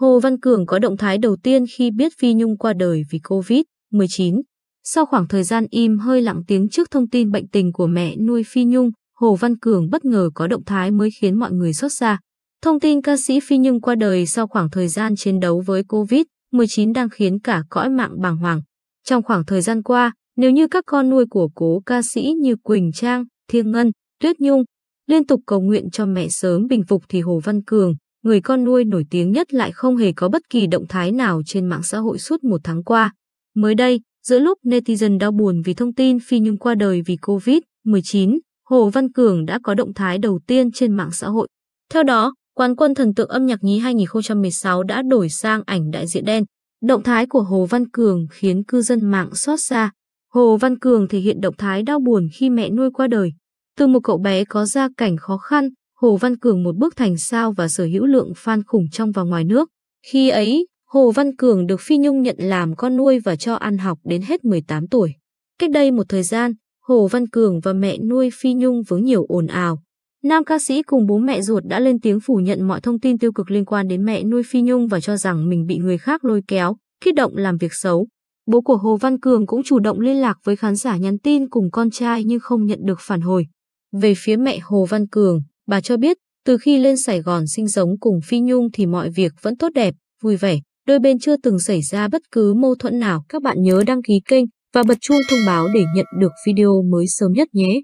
Hồ Văn Cường có động thái đầu tiên khi biết Phi Nhung qua đời vì Covid-19. Sau khoảng thời gian im hơi lặng tiếng trước thông tin bệnh tình của mẹ nuôi Phi Nhung, Hồ Văn Cường bất ngờ có động thái mới khiến mọi người xót xa. Thông tin ca sĩ Phi Nhung qua đời sau khoảng thời gian chiến đấu với Covid-19 đang khiến cả cõi mạng bàng hoàng. Trong khoảng thời gian qua, nếu như các con nuôi của cố ca sĩ như Quỳnh Trang, Thiêng Ngân, Tuyết Nhung liên tục cầu nguyện cho mẹ sớm bình phục thì Hồ Văn Cường, người con nuôi nổi tiếng nhất lại không hề có bất kỳ động thái nào trên mạng xã hội suốt một tháng qua. Mới đây, giữa lúc netizen đau buồn vì thông tin Phi Nhung qua đời vì Covid-19, Hồ Văn Cường đã có động thái đầu tiên trên mạng xã hội. Theo đó, quán quân thần tượng âm nhạc nhí 2016 đã đổi sang ảnh đại diện đen. Động thái của Hồ Văn Cường khiến cư dân mạng xót xa. Hồ Văn Cường thể hiện động thái đau buồn khi mẹ nuôi qua đời. Từ một cậu bé có gia cảnh khó khăn, Hồ Văn Cường một bước thành sao và sở hữu lượng fan khủng trong và ngoài nước. Khi ấy, Hồ Văn Cường được Phi Nhung nhận làm con nuôi và cho ăn học đến hết 18 tuổi. Cách đây một thời gian, Hồ Văn Cường và mẹ nuôi Phi Nhung vướng nhiều ồn ào. Nam ca sĩ cùng bố mẹ ruột đã lên tiếng phủ nhận mọi thông tin tiêu cực liên quan đến mẹ nuôi Phi Nhung và cho rằng mình bị người khác lôi kéo, kích động làm việc xấu. Bố của Hồ Văn Cường cũng chủ động liên lạc với khán giả nhắn tin cùng con trai nhưng không nhận được phản hồi. Về phía mẹ Hồ Văn Cường, Bà cho biết, từ khi lên Sài Gòn sinh sống cùng Phi Nhung thì mọi việc vẫn tốt đẹp, vui vẻ, đôi bên chưa từng xảy ra bất cứ mâu thuẫn nào. Các bạn nhớ đăng ký kênh và bật chuông thông báo để nhận được video mới sớm nhất nhé.